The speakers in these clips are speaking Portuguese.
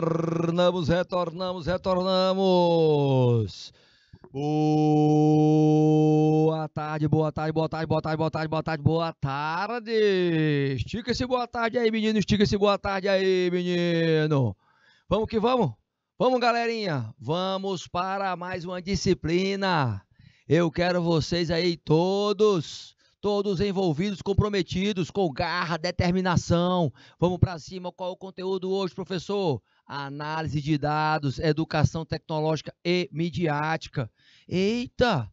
retornamos, retornamos, retornamos. Boa tarde, boa tarde, boa tarde, boa tarde, boa tarde, boa tarde, boa tarde. Estica esse boa tarde aí, menino. Estica esse boa tarde aí, menino. Vamos que vamos? Vamos, galerinha. Vamos para mais uma disciplina. Eu quero vocês aí todos, todos envolvidos, comprometidos, com garra, determinação. Vamos para cima. Qual é o conteúdo hoje, professor? análise de dados, educação tecnológica e midiática. Eita!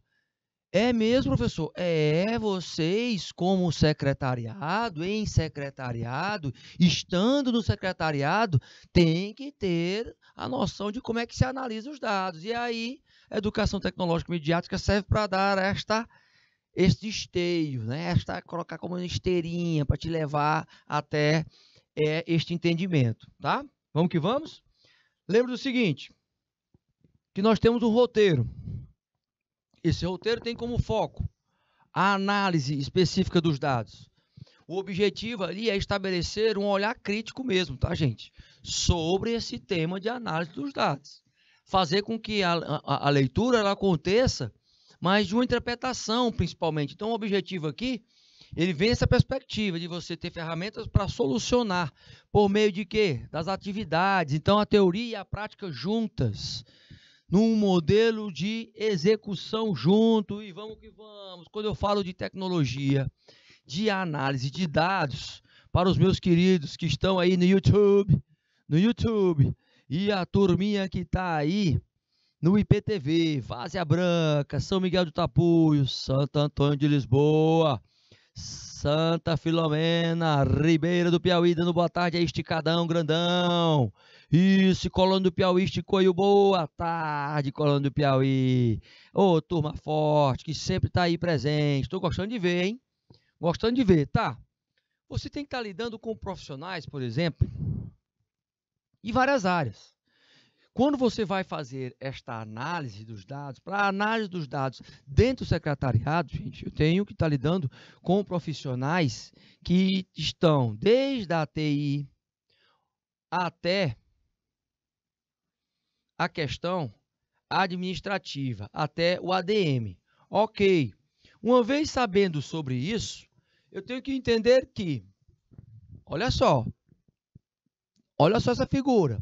É mesmo, professor? É, vocês, como secretariado, em secretariado, estando no secretariado, tem que ter a noção de como é que se analisa os dados. E aí, a educação tecnológica e midiática serve para dar esta este esteio, né? Esta colocar como uma esteirinha para te levar até é, este entendimento, tá? Vamos que vamos? Lembra do seguinte, que nós temos um roteiro. Esse roteiro tem como foco a análise específica dos dados. O objetivo ali é estabelecer um olhar crítico mesmo, tá, gente? Sobre esse tema de análise dos dados. Fazer com que a, a, a leitura ela aconteça, mas de uma interpretação, principalmente. Então, o objetivo aqui ele vem essa perspectiva de você ter ferramentas para solucionar por meio de quê? Das atividades. Então a teoria e a prática juntas num modelo de execução junto e vamos que vamos. Quando eu falo de tecnologia, de análise de dados para os meus queridos que estão aí no YouTube, no YouTube e a turminha que está aí no IPTV, Várzea Branca, São Miguel do Tapuio, Santo Antônio de Lisboa, Santa Filomena, Ribeira do Piauí, dando boa tarde a Esticadão Grandão. Isso, Colônia do Piauí, Esticoio, boa tarde, Colônia do Piauí. Ô, oh, turma forte, que sempre tá aí presente. Tô gostando de ver, hein? Gostando de ver, tá? Você tem que estar tá lidando com profissionais, por exemplo, e várias áreas. Quando você vai fazer esta análise dos dados, para a análise dos dados dentro do secretariado, gente, eu tenho que estar tá lidando com profissionais que estão desde a TI até a questão administrativa, até o ADM. Ok. Uma vez sabendo sobre isso, eu tenho que entender que, olha só, olha só essa figura.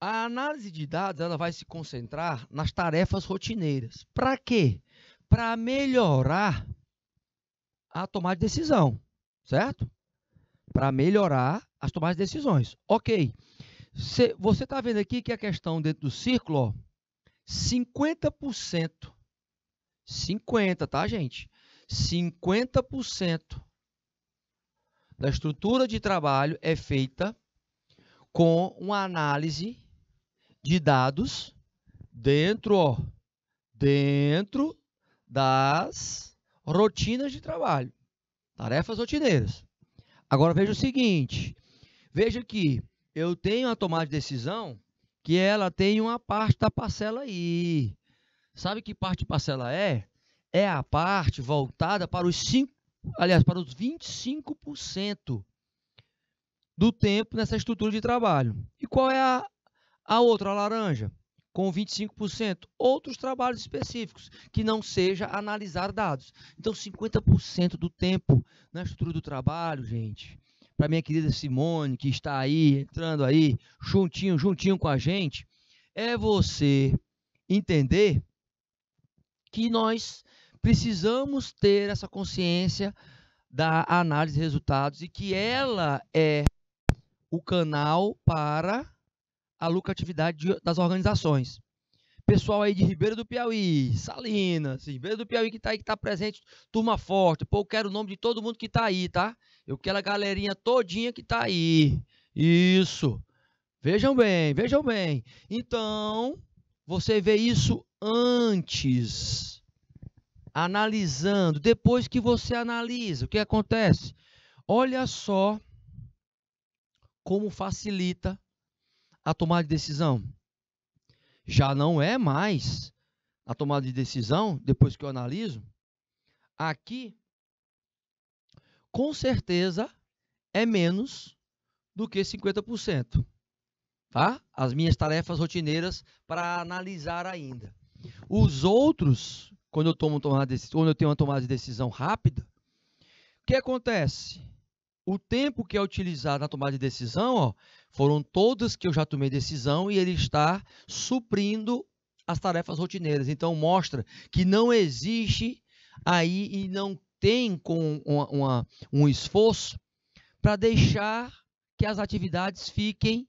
A análise de dados ela vai se concentrar nas tarefas rotineiras. Para quê? Para melhorar a tomada de decisão, certo? Para melhorar as tomadas de decisões. Ok. Você está vendo aqui que a questão dentro do círculo, ó, 50%. 50%, tá, gente? 50% da estrutura de trabalho é feita com uma análise de dados dentro, ó, dentro das rotinas de trabalho, tarefas rotineiras. Agora veja o seguinte, veja que eu tenho a tomada de decisão que ela tem uma parte da parcela I. Sabe que parte de parcela é? É a parte voltada para os 5, aliás, para os 25% do tempo nessa estrutura de trabalho. E qual é a a outra laranja com 25%, outros trabalhos específicos, que não seja analisar dados. Então, 50% do tempo na estrutura do trabalho, gente, para minha querida Simone, que está aí, entrando aí, juntinho, juntinho com a gente, é você entender que nós precisamos ter essa consciência da análise de resultados e que ela é o canal para a lucratividade de, das organizações. Pessoal aí de Ribeira do Piauí, Salinas, Ribeira do Piauí que está aí, que está presente, turma forte. Pô, eu quero o nome de todo mundo que está aí, tá? Eu quero a galerinha todinha que está aí. Isso. Vejam bem, vejam bem. Então, você vê isso antes, analisando. Depois que você analisa, o que acontece? Olha só como facilita a tomada de decisão. Já não é mais a tomada de decisão, depois que eu analiso. Aqui, com certeza, é menos do que 50%. Tá? As minhas tarefas rotineiras para analisar ainda. Os outros, quando eu, tomo tomada de, quando eu tenho uma tomada de decisão rápida, o que acontece? o tempo que é utilizado na tomada de decisão, ó, foram todas que eu já tomei decisão e ele está suprindo as tarefas rotineiras. Então mostra que não existe aí e não tem com uma, uma, um esforço para deixar que as atividades fiquem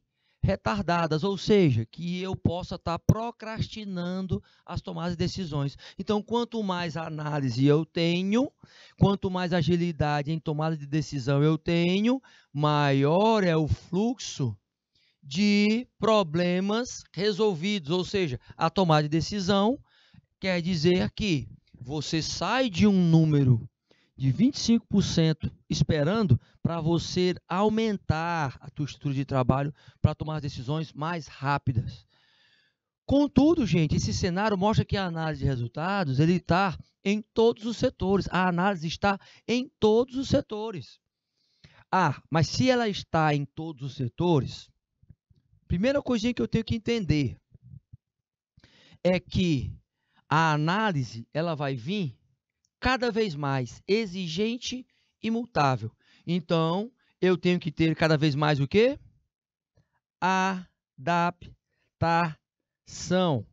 retardadas, ou seja, que eu possa estar tá procrastinando as tomadas de decisões. Então, quanto mais análise eu tenho, quanto mais agilidade em tomada de decisão eu tenho, maior é o fluxo de problemas resolvidos, ou seja, a tomada de decisão quer dizer que você sai de um número de 25% esperando para você aumentar a tua estrutura de trabalho para tomar decisões mais rápidas. Contudo, gente, esse cenário mostra que a análise de resultados ele está em todos os setores. A análise está em todos os setores. Ah, mas se ela está em todos os setores, primeira coisinha que eu tenho que entender é que a análise ela vai vir cada vez mais exigente e mutável. Então, eu tenho que ter cada vez mais o quê? Adaptação.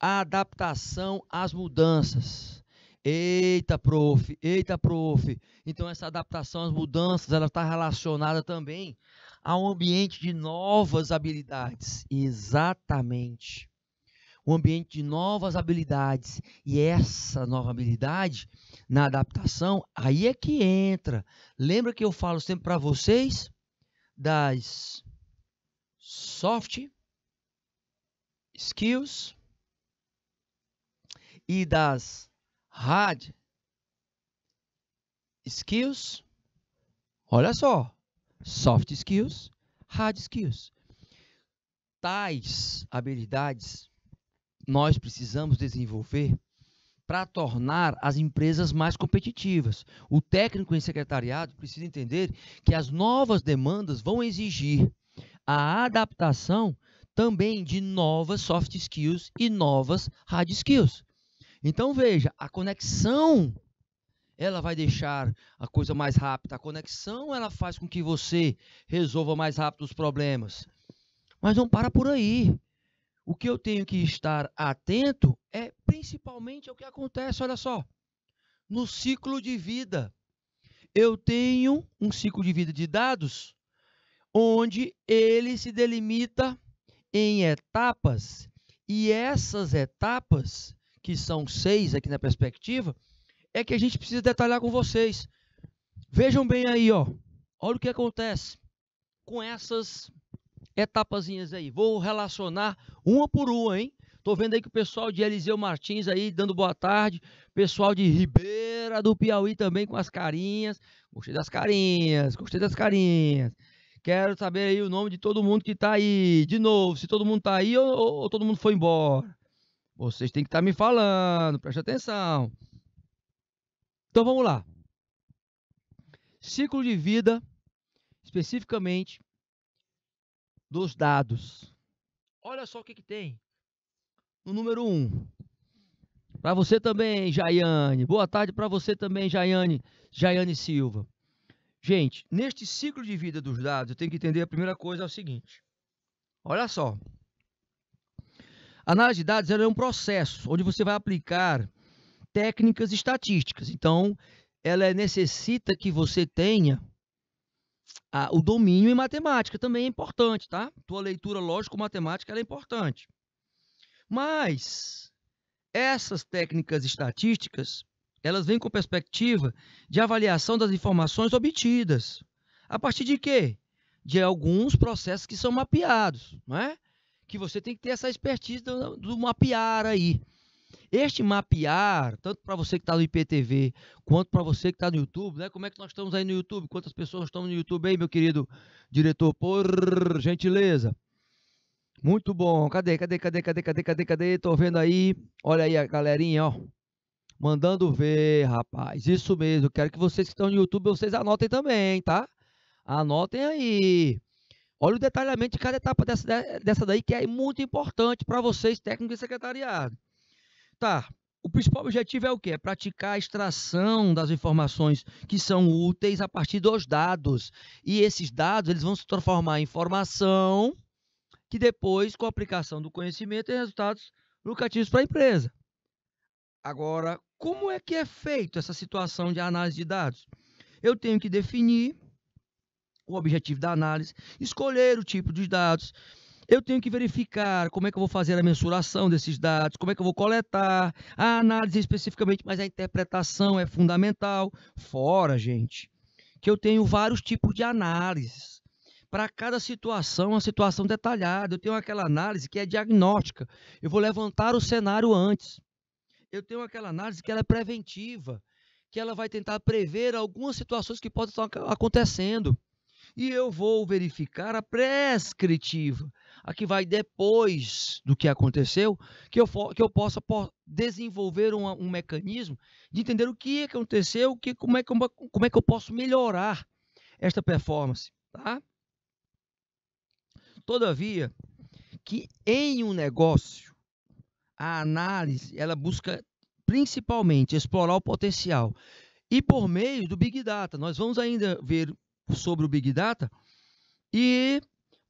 Adaptação às mudanças. Eita, prof, eita, prof. Então, essa adaptação às mudanças, ela está relacionada também a um ambiente de novas habilidades. Exatamente um ambiente de novas habilidades. E essa nova habilidade na adaptação, aí é que entra. Lembra que eu falo sempre para vocês das soft skills e das hard skills. Olha só, soft skills, hard skills. Tais habilidades nós precisamos desenvolver para tornar as empresas mais competitivas. O técnico em secretariado precisa entender que as novas demandas vão exigir a adaptação também de novas soft skills e novas hard skills. Então veja, a conexão ela vai deixar a coisa mais rápida. A conexão ela faz com que você resolva mais rápido os problemas. Mas não para por aí. O que eu tenho que estar atento é principalmente ao que acontece, olha só, no ciclo de vida. Eu tenho um ciclo de vida de dados onde ele se delimita em etapas e essas etapas, que são seis aqui na perspectiva, é que a gente precisa detalhar com vocês. Vejam bem aí, ó. Olha o que acontece com essas etapazinhas aí. Vou relacionar uma por uma, hein? Tô vendo aí que o pessoal de Eliseu Martins aí dando boa tarde, pessoal de Ribeira do Piauí também com as carinhas. Gostei das carinhas, gostei das carinhas. Quero saber aí o nome de todo mundo que tá aí. De novo, se todo mundo tá aí ou, ou, ou todo mundo foi embora. Vocês têm que estar tá me falando, preste atenção. Então vamos lá. Ciclo de vida, especificamente, dos dados. Olha só o que, que tem. No número 1. Um. Para você também, Jaiane. Boa tarde para você também, Jaiane. Jaiane Silva. Gente, neste ciclo de vida dos dados, eu tenho que entender a primeira coisa é o seguinte. Olha só. A análise de dados é um processo onde você vai aplicar técnicas estatísticas. Então, ela necessita que você tenha o domínio em matemática também é importante, tá? Tua leitura lógico-matemática é importante. Mas essas técnicas estatísticas, elas vêm com perspectiva de avaliação das informações obtidas. A partir de quê? De alguns processos que são mapeados, não é? Que você tem que ter essa expertise do, do mapear aí. Este mapear, tanto para você que está no IPTV, quanto para você que está no YouTube, né? Como é que nós estamos aí no YouTube? Quantas pessoas estão no YouTube aí, meu querido diretor? Por gentileza. Muito bom. Cadê, cadê, cadê, cadê, cadê, cadê, cadê? Tô vendo aí. Olha aí a galerinha, ó. Mandando ver, rapaz. Isso mesmo. Quero que vocês que estão no YouTube, vocês anotem também, tá? Anotem aí. Olha o detalhamento de cada etapa dessa, dessa daí, que é muito importante para vocês, técnicos e secretariado. O principal objetivo é o quê? É praticar a extração das informações que são úteis a partir dos dados. E esses dados eles vão se transformar em informação que depois, com a aplicação do conhecimento, tem resultados lucrativos para a empresa. Agora, como é que é feito essa situação de análise de dados? Eu tenho que definir o objetivo da análise, escolher o tipo de dados, eu tenho que verificar como é que eu vou fazer a mensuração desses dados, como é que eu vou coletar, a análise especificamente, mas a interpretação é fundamental. Fora, gente, que eu tenho vários tipos de análises. Para cada situação, uma situação detalhada. Eu tenho aquela análise que é diagnóstica. Eu vou levantar o cenário antes. Eu tenho aquela análise que ela é preventiva, que ela vai tentar prever algumas situações que podem estar acontecendo e eu vou verificar a prescritiva, a que vai depois do que aconteceu, que eu, for, que eu possa desenvolver um, um, mecanismo de entender o que é aconteceu, que, como, é que, como é que eu posso melhorar esta performance. Tá? Todavia, que em um negócio, a análise ela busca principalmente explorar o potencial. E por meio do Big Data, nós vamos ainda ver sobre o Big Data e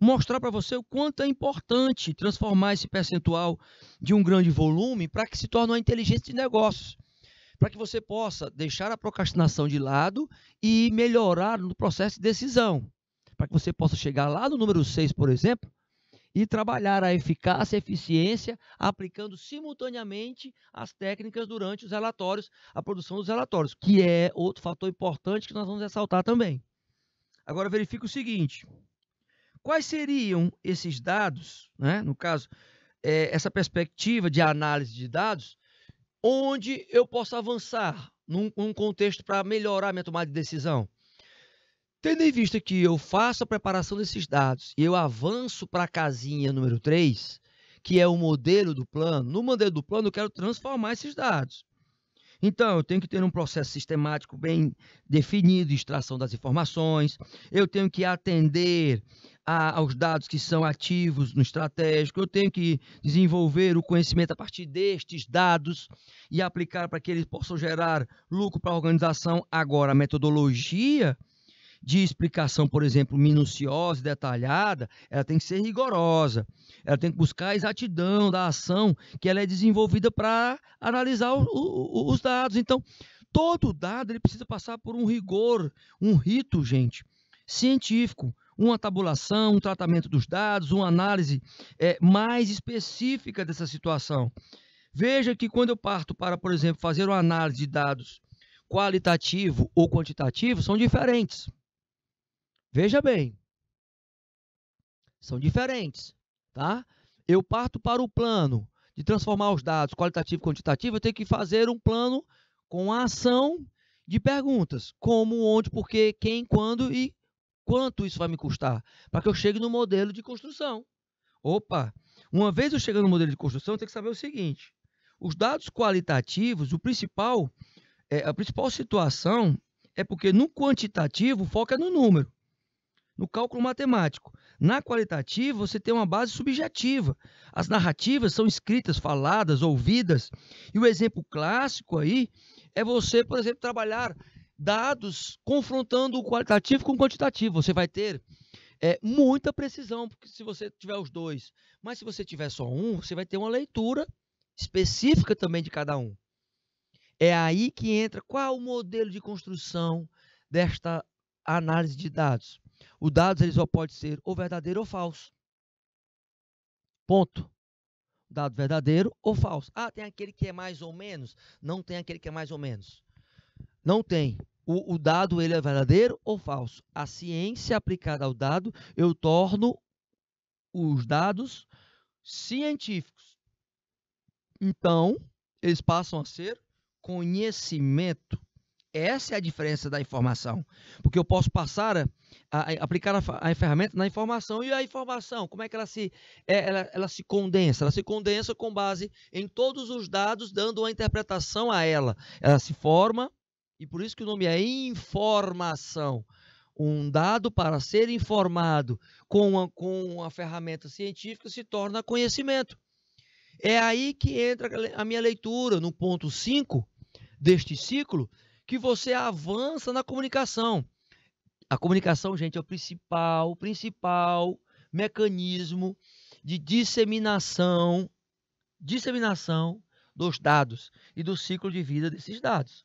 mostrar para você o quanto é importante transformar esse percentual de um grande volume para que se torne uma inteligência de negócios, para que você possa deixar a procrastinação de lado e melhorar no processo de decisão, para que você possa chegar lá no número 6, por exemplo, e trabalhar a eficácia e eficiência aplicando simultaneamente as técnicas durante os relatórios, a produção dos relatórios, que é outro fator importante que nós vamos ressaltar também. Agora verifique o seguinte: quais seriam esses dados, né? no caso, é, essa perspectiva de análise de dados, onde eu posso avançar num, num contexto para melhorar minha tomada de decisão? Tendo em vista que eu faço a preparação desses dados e eu avanço para a casinha número 3, que é o modelo do plano, no modelo do plano eu quero transformar esses dados. Então, eu tenho que ter um processo sistemático bem definido de extração das informações, eu tenho que atender a, aos dados que são ativos no estratégico, eu tenho que desenvolver o conhecimento a partir destes dados e aplicar para que eles possam gerar lucro para a organização. Agora, a metodologia de explicação, por exemplo, minuciosa e detalhada, ela tem que ser rigorosa. Ela tem que buscar a exatidão da ação que ela é desenvolvida para analisar o, o, os dados. Então, todo dado ele precisa passar por um rigor, um rito, gente, científico, uma tabulação, um tratamento dos dados, uma análise é, mais específica dessa situação. Veja que quando eu parto para, por exemplo, fazer uma análise de dados qualitativo ou quantitativo, são diferentes. Veja bem, são diferentes, tá? Eu parto para o plano de transformar os dados qualitativo e quantitativo, eu tenho que fazer um plano com a ação de perguntas, como, onde, porquê, quem, quando e quanto isso vai me custar, para que eu chegue no modelo de construção. Opa, uma vez eu chegando no modelo de construção, eu tenho que saber o seguinte, os dados qualitativos, o principal, é, a principal situação é porque no quantitativo foca é no número no cálculo matemático. Na qualitativa, você tem uma base subjetiva. As narrativas são escritas, faladas, ouvidas. E o exemplo clássico aí é você, por exemplo, trabalhar dados confrontando o qualitativo com o quantitativo. Você vai ter é, muita precisão, porque se você tiver os dois. Mas se você tiver só um, você vai ter uma leitura específica também de cada um. É aí que entra qual o modelo de construção desta análise de dados. O dado ele só pode ser ou verdadeiro ou falso. Ponto. Dado verdadeiro ou falso. Ah, tem aquele que é mais ou menos. Não tem aquele que é mais ou menos. Não tem. O, o dado ele é verdadeiro ou falso. A ciência aplicada ao dado, eu torno os dados científicos. Então, eles passam a ser conhecimento. Essa é a diferença da informação. Porque eu posso passar a, a, a aplicar a, a, ferramenta na informação. E a informação, como é que ela se, é, ela, ela se condensa? Ela se condensa com base em todos os dados, dando uma interpretação a ela. Ela se forma, e por isso que o nome é informação. Um dado para ser informado com uma, com a ferramenta científica se torna conhecimento. É aí que entra a minha leitura, no ponto 5 deste ciclo, que você avança na comunicação. A comunicação, gente, é o principal, principal mecanismo de disseminação, disseminação dos dados e do ciclo de vida desses dados.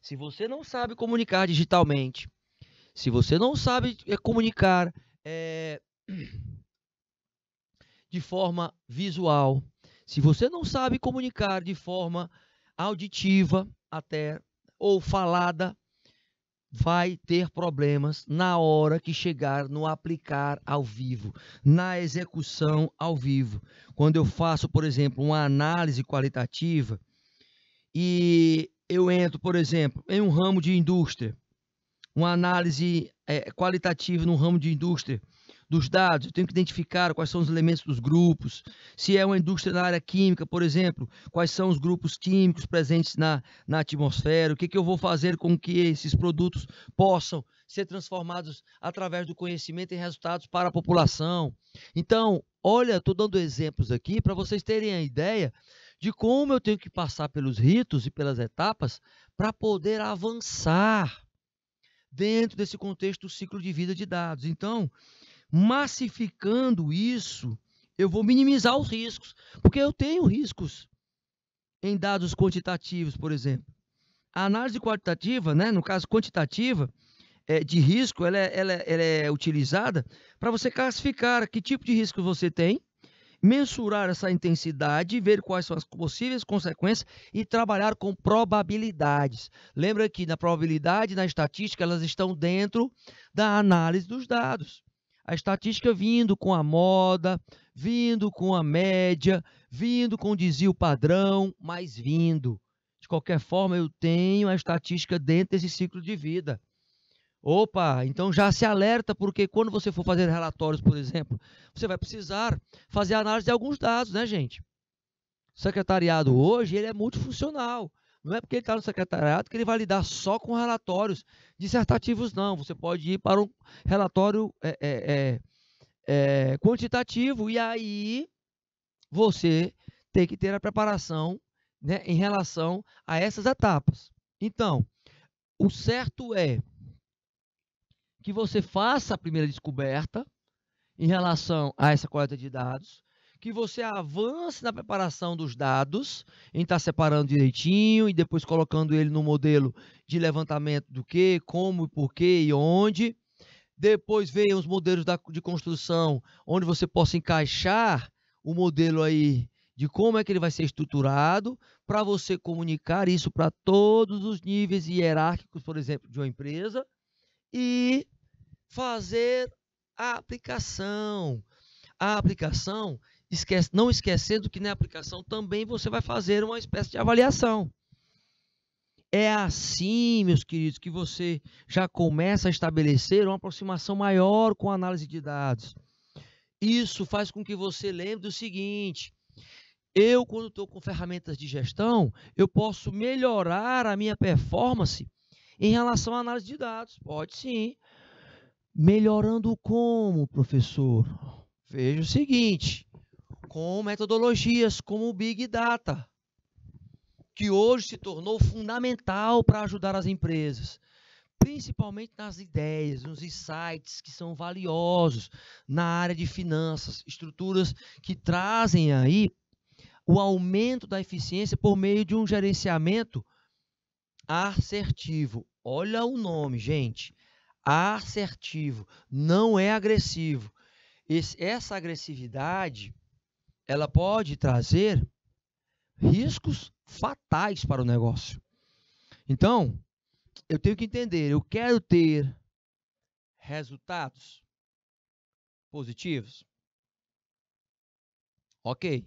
Se você não sabe comunicar digitalmente, se você não sabe eh, comunicar é, de forma visual, se você não sabe comunicar de forma auditiva até ou falada vai ter problemas na hora que chegar no aplicar ao vivo, na execução ao vivo. Quando eu faço, por exemplo, uma análise qualitativa e eu entro, por exemplo, em um ramo de indústria, uma análise é, qualitativa no ramo de indústria, dos dados, eu tenho que identificar quais são os elementos dos grupos. Se é uma indústria na área química, por exemplo, quais são os grupos químicos presentes na, na atmosfera, o que, que eu vou fazer com que esses produtos possam ser transformados através do conhecimento em resultados para a população. Então, olha, estou dando exemplos aqui para vocês terem a ideia de como eu tenho que passar pelos ritos e pelas etapas para poder avançar dentro desse contexto do ciclo de vida de dados. Então, massificando isso, eu vou minimizar os riscos, porque eu tenho riscos em dados quantitativos, por exemplo. A análise quantitativa, né, no caso quantitativa, é, de risco, ela é, ela, é, ela é utilizada para você classificar que tipo de risco você tem, mensurar essa intensidade, ver quais são as possíveis consequências e trabalhar com probabilidades. Lembra que na probabilidade, na estatística, elas estão dentro da análise dos dados. A estatística vindo com a moda, vindo com a média, vindo com o desvio padrão, mas vindo. De qualquer forma, eu tenho a estatística dentro desse ciclo de vida. Opa, então já se alerta, porque quando você for fazer relatórios, por exemplo, você vai precisar fazer análise de alguns dados, né, gente? O secretariado hoje ele é multifuncional. Não é porque ele está no secretariado que ele vai lidar só com relatórios dissertativos, não. Você pode ir para um relatório é, é, é, é, quantitativo. E aí você tem que ter a preparação né, em relação a essas etapas. Então, o certo é que você faça a primeira descoberta em relação a essa coleta de dados, que você avance na preparação dos dados, em estar tá separando direitinho e depois colocando ele no modelo de levantamento do que, como, porquê e onde. Depois venham os modelos da, de construção, onde você possa encaixar o modelo aí de como é que ele vai ser estruturado para você comunicar isso para todos os níveis hierárquicos, por exemplo, de uma empresa e fazer a aplicação. A aplicação esquece, não esquecendo que na aplicação também você vai fazer uma espécie de avaliação. É assim, meus queridos, que você já começa a estabelecer uma aproximação maior com a análise de dados. Isso faz com que você lembre do seguinte: eu, quando estou com ferramentas de gestão, eu posso melhorar a minha performance em relação à análise de dados. Pode sim. Melhorando como, professor? Veja o seguinte: com metodologias como o Big Data, que hoje se tornou fundamental para ajudar as empresas, principalmente nas ideias, nos insights que são valiosos na área de finanças, estruturas que trazem aí o aumento da eficiência por meio de um gerenciamento assertivo. Olha o nome, gente. Assertivo, não é agressivo. Esse, essa agressividade ela pode trazer riscos fatais para o negócio. Então, eu tenho que entender, eu quero ter resultados positivos. OK.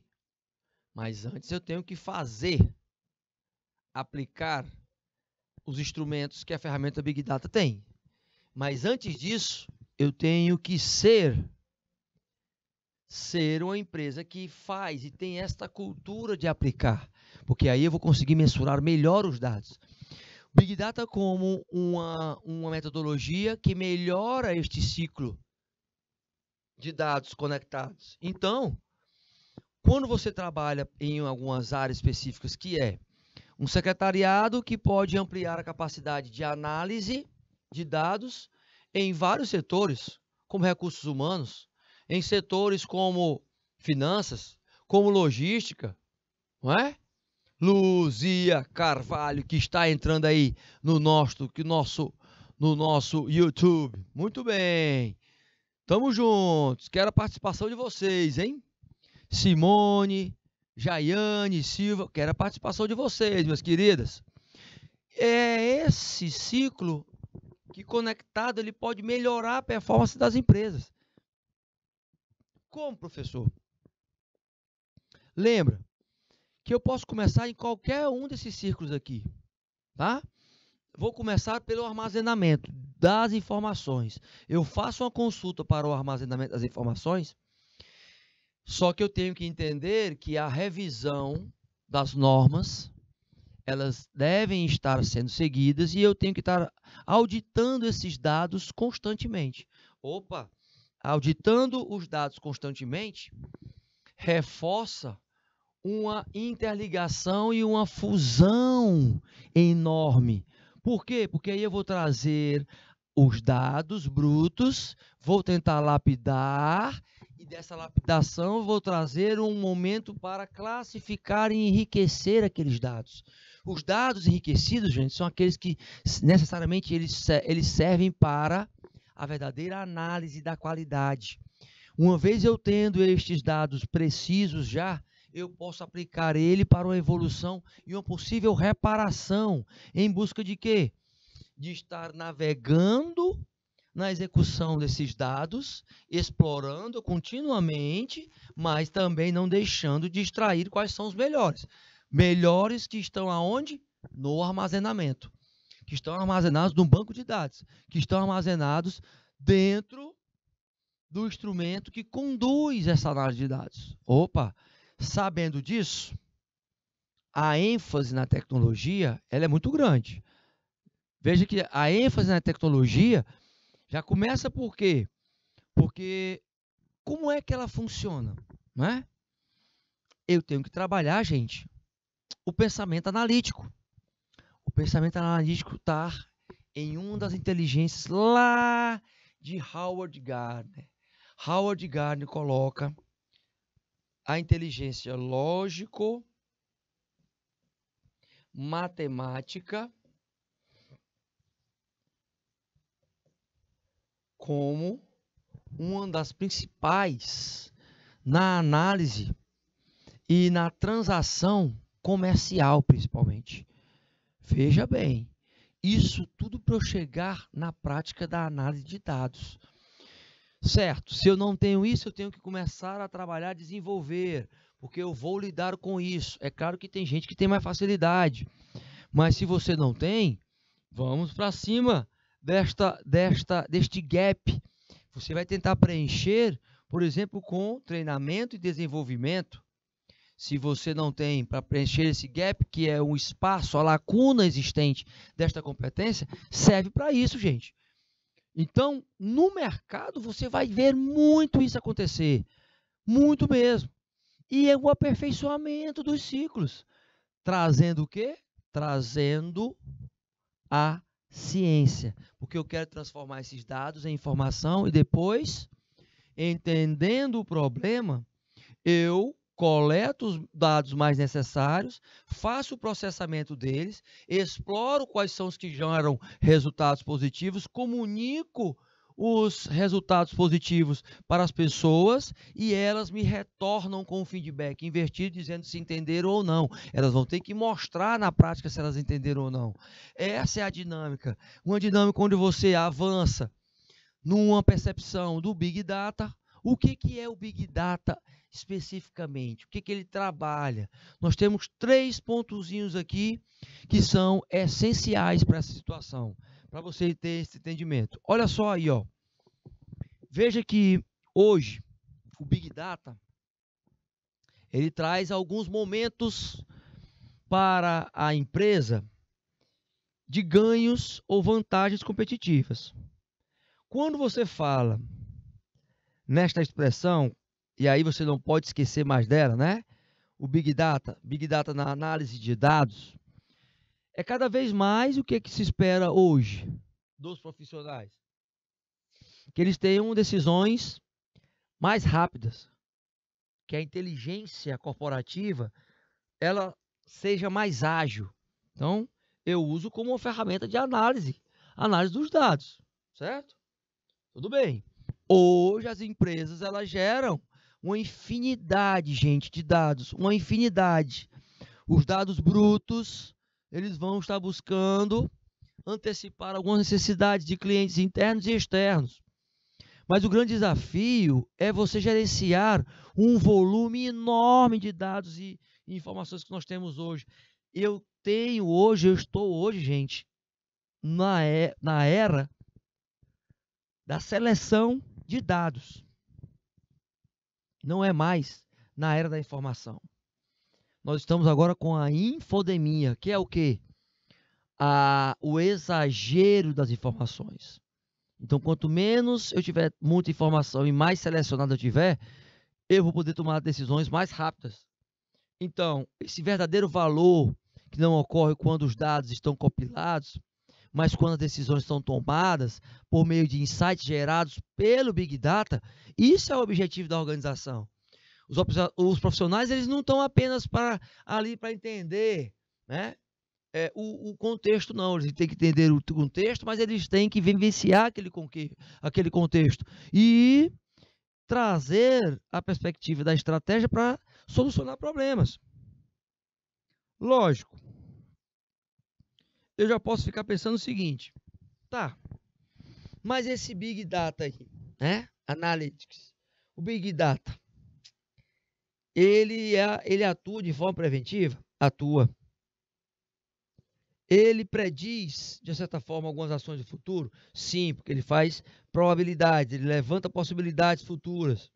Mas antes eu tenho que fazer aplicar os instrumentos que a ferramenta Big Data tem. Mas antes disso, eu tenho que ser ser uma empresa que faz e tem esta cultura de aplicar, porque aí eu vou conseguir mensurar melhor os dados. Big Data como uma, uma metodologia que melhora este ciclo de dados conectados. Então, quando você trabalha em algumas áreas específicas, que é um secretariado que pode ampliar a capacidade de análise de dados em vários setores, como recursos humanos, em setores como finanças, como logística, não é? Luzia Carvalho, que está entrando aí no nosso, que nosso, no nosso YouTube. Muito bem. Tamo juntos. Quero a participação de vocês, hein? Simone, Jaiane, Silva, quero a participação de vocês, minhas queridas. É esse ciclo que conectado ele pode melhorar a performance das empresas. Como, professor? Lembra que eu posso começar em qualquer um desses círculos aqui, tá? Vou começar pelo armazenamento das informações. Eu faço uma consulta para o armazenamento das informações, só que eu tenho que entender que a revisão das normas, elas devem estar sendo seguidas e eu tenho que estar auditando esses dados constantemente. Opa, auditando os dados constantemente, reforça uma interligação e uma fusão enorme. Por quê? Porque aí eu vou trazer os dados brutos, vou tentar lapidar e dessa lapidação vou trazer um momento para classificar e enriquecer aqueles dados. Os dados enriquecidos, gente, são aqueles que necessariamente eles, eles servem para a verdadeira análise da qualidade. Uma vez eu tendo estes dados precisos já, eu posso aplicar ele para uma evolução e uma possível reparação em busca de quê? De estar navegando na execução desses dados, explorando continuamente, mas também não deixando de extrair quais são os melhores. Melhores que estão aonde? No armazenamento que estão armazenados num banco de dados, que estão armazenados dentro do instrumento que conduz essa análise de dados. Opa, sabendo disso, a ênfase na tecnologia ela é muito grande. Veja que a ênfase na tecnologia já começa por quê? Porque como é que ela funciona? Né? Eu tenho que trabalhar, gente, o pensamento analítico pensamento analítico está em uma das inteligências lá de Howard Gardner. Howard Gardner coloca a inteligência lógico matemática como uma das principais na análise e na transação comercial, principalmente. Veja bem, isso tudo para eu chegar na prática da análise de dados. Certo, se eu não tenho isso, eu tenho que começar a trabalhar, desenvolver, porque eu vou lidar com isso. É claro que tem gente que tem mais facilidade, mas se você não tem, vamos para cima desta, desta, deste gap. Você vai tentar preencher, por exemplo, com treinamento e desenvolvimento se você não tem para preencher esse gap, que é um espaço, a lacuna existente desta competência, serve para isso, gente. Então, no mercado, você vai ver muito isso acontecer. Muito mesmo. E é o aperfeiçoamento dos ciclos. Trazendo o quê? Trazendo a ciência. Porque eu quero transformar esses dados em informação e depois, entendendo o problema, eu coleto os dados mais necessários, faço o processamento deles, exploro quais são os que geram resultados positivos, comunico os resultados positivos para as pessoas e elas me retornam com o feedback invertido, dizendo se entenderam ou não. Elas vão ter que mostrar na prática se elas entenderam ou não. Essa é a dinâmica. Uma dinâmica onde você avança numa percepção do Big Data. O que, que é o Big Data especificamente, o que, que ele trabalha. Nós temos três pontozinhos aqui que são essenciais para essa situação, para você ter esse entendimento. Olha só aí, ó. Veja que hoje o Big Data ele traz alguns momentos para a empresa de ganhos ou vantagens competitivas. Quando você fala nesta expressão e aí você não pode esquecer mais dela, né? O Big Data, Big Data na análise de dados, é cada vez mais o que, é que se espera hoje dos profissionais. Que eles tenham decisões mais rápidas, que a inteligência corporativa ela seja mais ágil. Então, eu uso como uma ferramenta de análise, análise dos dados, certo? Tudo bem. Hoje as empresas elas geram uma infinidade, gente, de dados, uma infinidade. Os dados brutos, eles vão estar buscando antecipar algumas necessidades de clientes internos e externos. Mas o grande desafio é você gerenciar um volume enorme de dados e informações que nós temos hoje. Eu tenho hoje, eu estou hoje, gente, na, é, na era da seleção de dados não é mais na era da informação. Nós estamos agora com a infodemia, que é o que o exagero das informações. Então, quanto menos eu tiver muita informação e mais selecionada eu tiver, eu vou poder tomar decisões mais rápidas. Então, esse verdadeiro valor que não ocorre quando os dados estão compilados, mas quando as decisões são tomadas por meio de insights gerados pelo Big Data, isso é o objetivo da organização. Os, os profissionais eles não estão apenas para ali para entender né, é, o, o, contexto, não. Eles têm que entender o contexto, mas eles têm que vivenciar aquele, aquele contexto e trazer a perspectiva da estratégia para solucionar problemas. Lógico, eu já posso ficar pensando o seguinte: tá, mas esse Big Data aí, né? Analytics, o Big Data, ele, é, ele atua de forma preventiva? Atua. Ele prediz, de certa forma, algumas ações do futuro? Sim, porque ele faz probabilidades, ele levanta possibilidades futuras,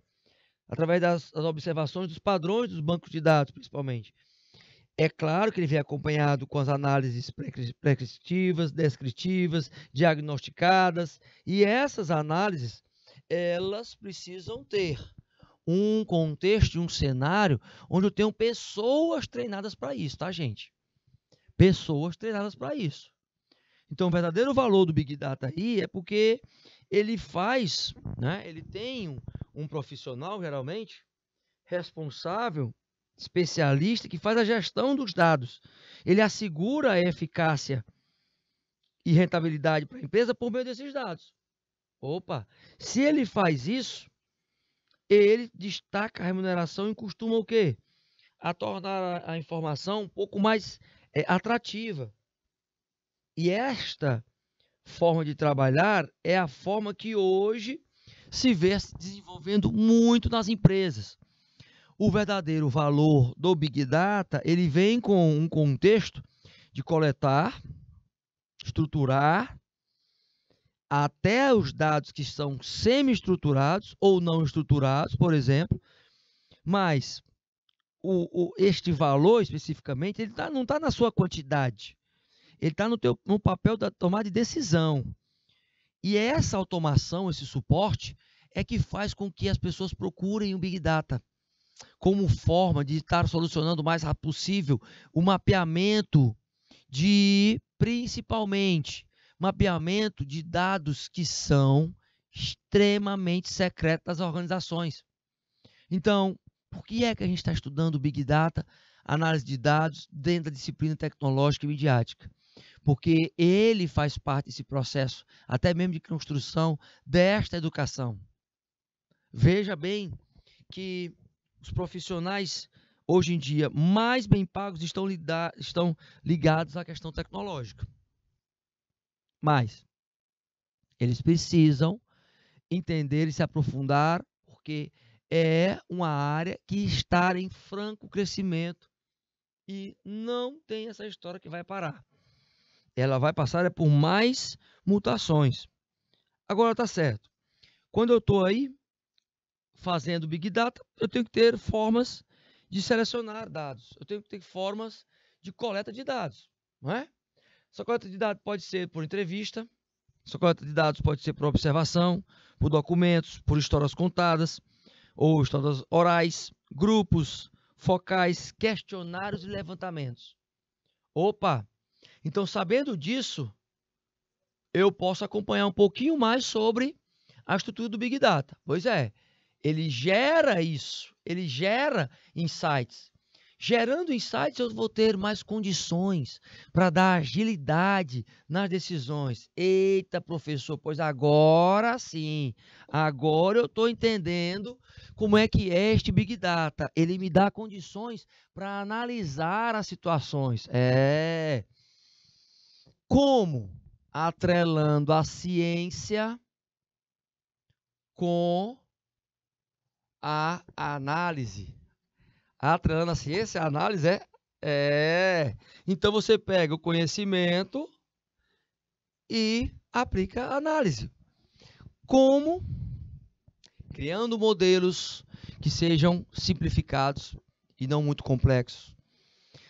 através das, das observações dos padrões dos bancos de dados, principalmente. É claro que ele vem acompanhado com as análises prescritivas, descritivas, diagnosticadas, e essas análises elas precisam ter um contexto, um cenário onde eu tenho pessoas treinadas para isso, tá, gente? Pessoas treinadas para isso. Então, o verdadeiro valor do Big Data aí é porque ele faz, né? Ele tem um, um profissional geralmente responsável especialista que faz a gestão dos dados. Ele assegura a eficácia e rentabilidade para a empresa por meio desses dados. Opa! Se ele faz isso, ele destaca a remuneração e costuma o quê? A tornar a informação um pouco mais é, atrativa. E esta forma de trabalhar é a forma que hoje se vê se desenvolvendo muito nas empresas. O verdadeiro valor do Big Data, ele vem com um contexto de coletar, estruturar, até os dados que são semi-estruturados ou não estruturados, por exemplo, mas o, o, este valor especificamente, ele tá, não está na sua quantidade, ele está no, no papel da tomada de decisão. E essa automação, esse suporte, é que faz com que as pessoas procurem o Big Data como forma de estar solucionando o mais rápido possível o mapeamento de, principalmente, mapeamento de dados que são extremamente secretos das organizações. Então, por que é que a gente está estudando Big Data, análise de dados, dentro da disciplina tecnológica e midiática? Porque ele faz parte desse processo, até mesmo de construção desta educação. Veja bem que os profissionais hoje em dia mais bem pagos estão, lidar, estão ligados à questão tecnológica. Mas eles precisam entender e se aprofundar, porque é uma área que está em franco crescimento e não tem essa história que vai parar. Ela vai passar é por mais mutações. Agora tá certo. Quando eu estou aí, fazendo Big Data, eu tenho que ter formas de selecionar dados. Eu tenho que ter formas de coleta de dados, não é? Essa coleta de dados pode ser por entrevista, essa coleta de dados pode ser por observação, por documentos, por histórias contadas ou histórias orais, grupos, focais, questionários e levantamentos. Opa! Então, sabendo disso, eu posso acompanhar um pouquinho mais sobre a estrutura do Big Data. Pois é, ele gera isso, ele gera insights. Gerando insights, eu vou ter mais condições para dar agilidade nas decisões. Eita, professor, pois agora sim, agora eu estou entendendo como é que é este Big Data. Ele me dá condições para analisar as situações. É. Como? Atrelando a ciência com a análise. A ciência, a análise é, é. Então você pega o conhecimento e aplica a análise. Como? Criando modelos que sejam simplificados e não muito complexos.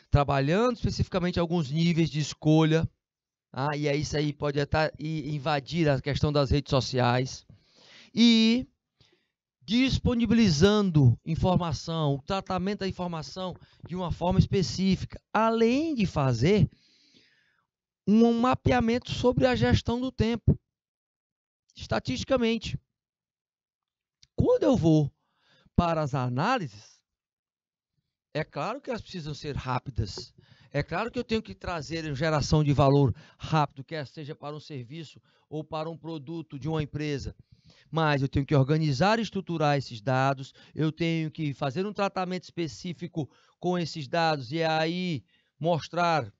Trabalhando especificamente alguns níveis de escolha. Ah, e é isso aí pode até invadir a questão das redes sociais. E disponibilizando informação, o tratamento da informação de uma forma específica, além de fazer um mapeamento sobre a gestão do tempo, estatisticamente. Quando eu vou para as análises, é claro que elas precisam ser rápidas. É claro que eu tenho que trazer geração de valor rápido, quer seja para um serviço ou para um produto de uma empresa mas eu tenho que organizar e estruturar esses dados, eu tenho que fazer um tratamento específico com esses dados e aí mostrar.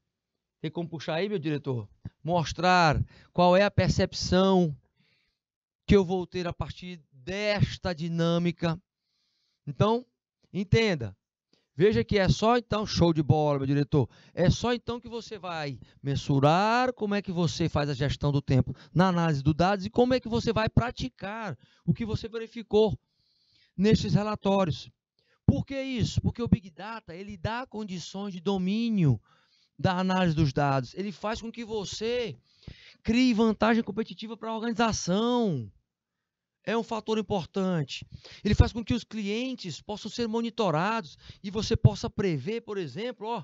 Tem como puxar aí, meu diretor? Mostrar qual é a percepção que eu vou ter a partir desta dinâmica. Então, entenda, Veja que é só então, show de bola, meu diretor. É só então que você vai mensurar como é que você faz a gestão do tempo na análise dos dados e como é que você vai praticar o que você verificou nestes relatórios. Por que isso? Porque o Big Data, ele dá condições de domínio da análise dos dados. Ele faz com que você crie vantagem competitiva para a organização é um fator importante. Ele faz com que os clientes possam ser monitorados e você possa prever, por exemplo, ó,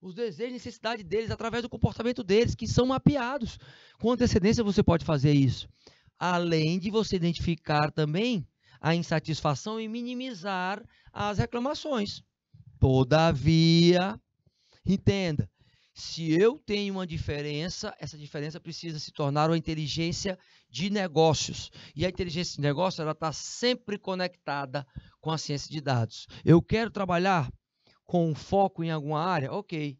os desejos e necessidades deles através do comportamento deles, que são mapeados. Com antecedência você pode fazer isso. Além de você identificar também a insatisfação e minimizar as reclamações. Todavia, entenda, se eu tenho uma diferença, essa diferença precisa se tornar uma inteligência de negócios. E a inteligência de negócios ela está sempre conectada com a ciência de dados. Eu quero trabalhar com foco em alguma área, ok.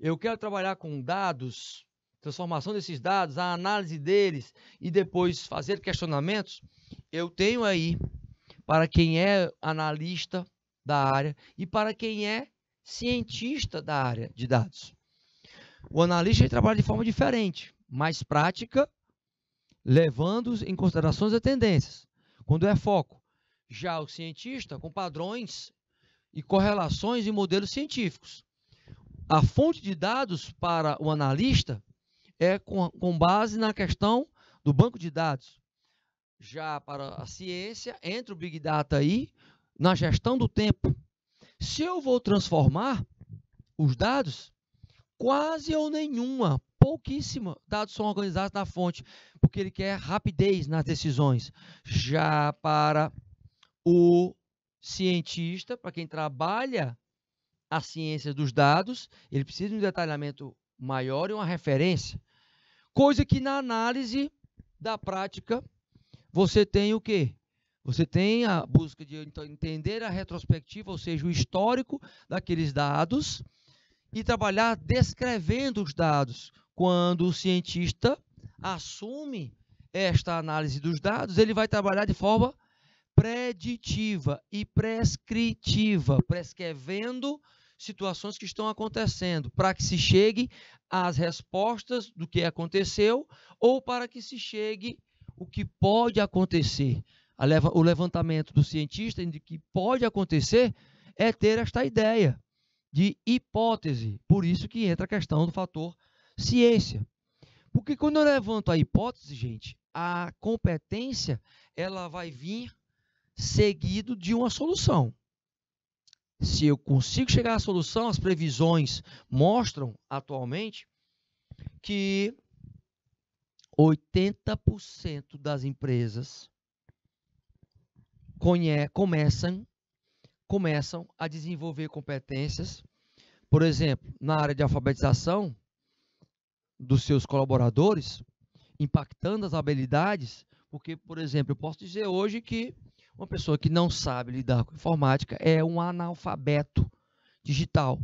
Eu quero trabalhar com dados, transformação desses dados, a análise deles e depois fazer questionamentos. Eu tenho aí para quem é analista da área e para quem é cientista da área de dados. O analista trabalha de forma diferente, mais prática, levando em consideração as tendências, quando é foco. Já o cientista, com padrões e correlações e modelos científicos. A fonte de dados para o analista é com, com base na questão do banco de dados. Já para a ciência, entra o Big Data aí na gestão do tempo. Se eu vou transformar os dados, quase ou nenhuma, pouquíssima, dados são organizados na fonte, porque ele quer rapidez nas decisões. Já para o cientista, para quem trabalha a ciência dos dados, ele precisa de um detalhamento maior e uma referência. Coisa que na análise da prática você tem o quê? Você tem a busca de entender a retrospectiva, ou seja, o histórico daqueles dados e trabalhar descrevendo os dados. Quando o cientista assume esta análise dos dados, ele vai trabalhar de forma preditiva e prescritiva, prescrevendo situações que estão acontecendo, para que se chegue às respostas do que aconteceu ou para que se chegue o que pode acontecer. O levantamento do cientista de que pode acontecer é ter esta ideia de hipótese. Por isso que entra a questão do fator ciência. Porque quando eu levanto a hipótese, gente, a competência ela vai vir seguido de uma solução. Se eu consigo chegar à solução, as previsões mostram atualmente que 80% das empresas começam começam a desenvolver competências, por exemplo, na área de alfabetização dos seus colaboradores, impactando as habilidades, porque, por exemplo, eu posso dizer hoje que uma pessoa que não sabe lidar com informática é um analfabeto digital.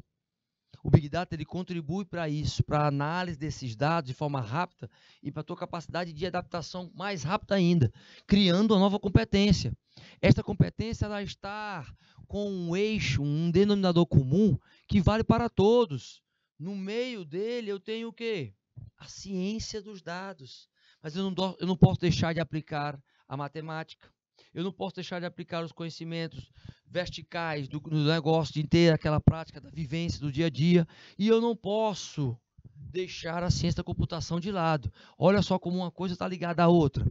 O Big Data ele contribui para isso, para a análise desses dados de forma rápida e para a tua capacidade de adaptação mais rápida ainda, criando uma nova competência. Esta competência ela está com um eixo, um denominador comum que vale para todos. No meio dele eu tenho o quê? A ciência dos dados. Mas eu não, do, eu não posso deixar de aplicar a matemática, eu não posso deixar de aplicar os conhecimentos verticais do, do negócio, de ter aquela prática da vivência do dia a dia. E eu não posso deixar a ciência da computação de lado. Olha só como uma coisa está ligada à outra.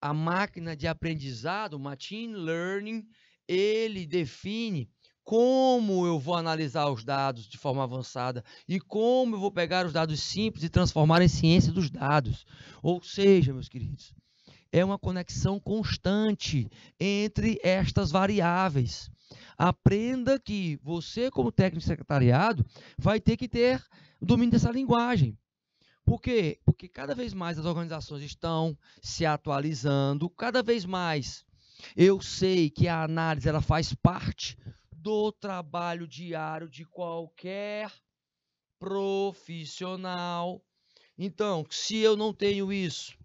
A máquina de aprendizado, o machine learning, ele define como eu vou analisar os dados de forma avançada e como eu vou pegar os dados simples e transformar em ciência dos dados. Ou seja, meus queridos, é uma conexão constante entre estas variáveis. Aprenda que você, como técnico de secretariado, vai ter que ter o domínio dessa linguagem. Por quê? Porque cada vez mais as organizações estão se atualizando, cada vez mais eu sei que a análise ela faz parte do trabalho diário de qualquer profissional. Então, se eu não tenho isso,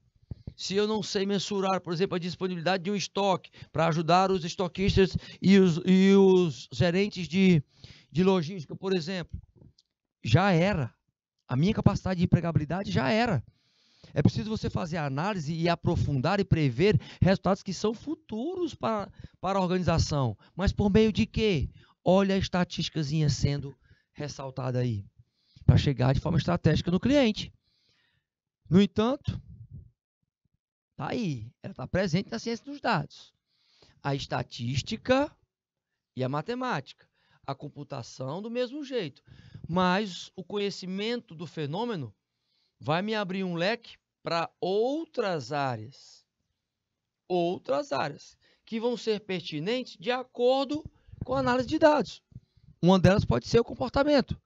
se eu não sei mensurar, por exemplo, a disponibilidade de um estoque para ajudar os estoquistas e os, e os gerentes de, de logística, por exemplo, já era. A minha capacidade de empregabilidade já era. É preciso você fazer análise e aprofundar e prever resultados que são futuros para, para a organização. Mas por meio de quê? Olha a estatística sendo ressaltada aí. Para chegar de forma estratégica no cliente. No entanto, Está aí. Ela está presente na ciência dos dados. A estatística e a matemática. A computação, do mesmo jeito. Mas o conhecimento do fenômeno vai me abrir um leque para outras áreas. Outras áreas que vão ser pertinentes de acordo com a análise de dados. Uma delas pode ser o comportamento.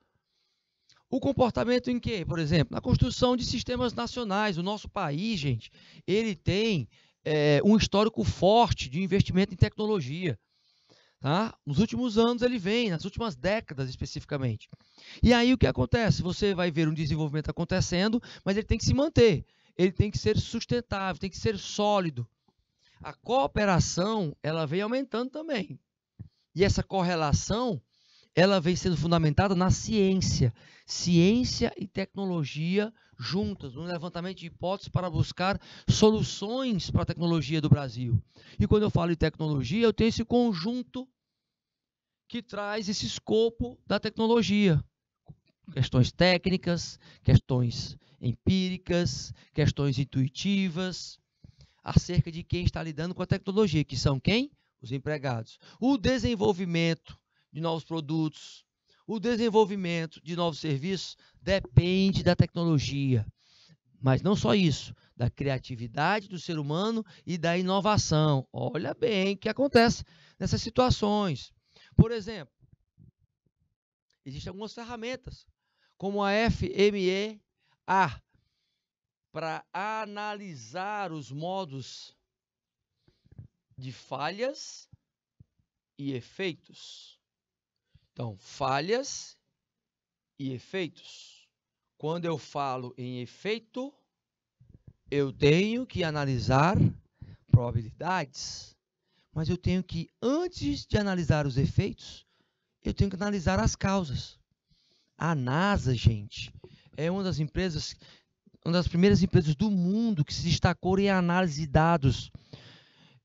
O comportamento em que, por exemplo, na construção de sistemas nacionais, o nosso país, gente, ele tem é, um histórico forte de investimento em tecnologia. Tá? Nos últimos anos ele vem, nas últimas décadas especificamente. E aí o que acontece? Você vai ver um desenvolvimento acontecendo, mas ele tem que se manter, ele tem que ser sustentável, tem que ser sólido. A cooperação ela vem aumentando também. E essa correlação ela vem sendo fundamentada na ciência. Ciência e tecnologia juntas, um levantamento de hipóteses para buscar soluções para a tecnologia do Brasil. E quando eu falo em tecnologia, eu tenho esse conjunto que traz esse escopo da tecnologia. Questões técnicas, questões empíricas, questões intuitivas, acerca de quem está lidando com a tecnologia, que são quem? Os empregados. O desenvolvimento de novos produtos, o desenvolvimento de novos serviços depende da tecnologia. Mas não só isso, da criatividade do ser humano e da inovação. Olha bem o que acontece nessas situações. Por exemplo, existem algumas ferramentas, como a FMEA, para analisar os modos de falhas e efeitos. Então, falhas e efeitos. Quando eu falo em efeito, eu tenho que analisar probabilidades, mas eu tenho que, antes de analisar os efeitos, eu tenho que analisar as causas. A NASA, gente, é uma das empresas, uma das primeiras empresas do mundo que se destacou em análise de dados